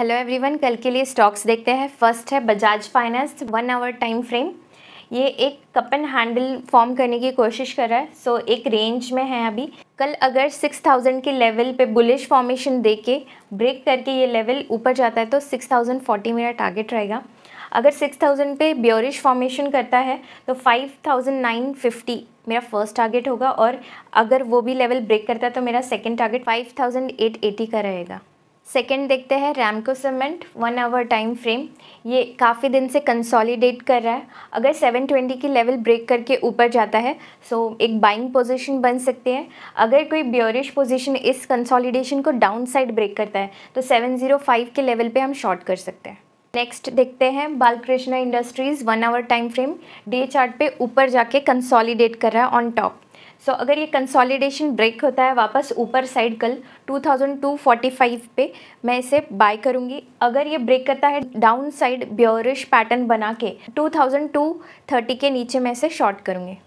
hello everyone कल के लिए स्टॉक्स देखते हैं फर्स्ट है Bajaj finance one hour time frame ये एक कप एंड हैंडल फॉर्म करने की कोशिश कर रहा है सो so, एक रेंज में है अभी कल अगर 6000 के लेवल पे बुलिश फॉर्मेशन दे के ब्रेक करके ये लेवल ऊपर जाता है तो 6040 मेरा टारगेट रहेगा अगर 6000 पे ब्योरिश फॉर्मेशन करता है तो 5950 मेरा फर्स्ट टारगेट होगा और अगर वो भी लेवल ब्रेक करता है तो मेरा सेकेंड टारगेट एटी का रहेगा सेकेंड देखते हैं Ramco cement one hour time frame ये काफ़ी दिन से कंसोलिडेट कर रहा है अगर 720 की लेवल ब्रेक करके ऊपर जाता है सो so एक बाइंग पोजीशन बन सकती है अगर कोई ब्योरिश पोजीशन इस कंसोलिडेशन को डाउन साइड ब्रेक करता है तो 705 के लेवल पे हम शॉर्ट कर सकते हैं नेक्स्ट देखते हैं Balkrishna industries one hour time frame day chart ऊपर जाके कंसॉलीडेट कर रहा है ऑन टॉप सो अगर ये कंसोलिडेशन ब्रेक होता है वापस ऊपर साइड कल 2245 पे मैं इसे बाय करूँगी अगर ये ब्रेक करता है डाउन साइड ब्योरिश पैटर्न बना के 2230 के नीचे मैं इसे शॉर्ट करूँगी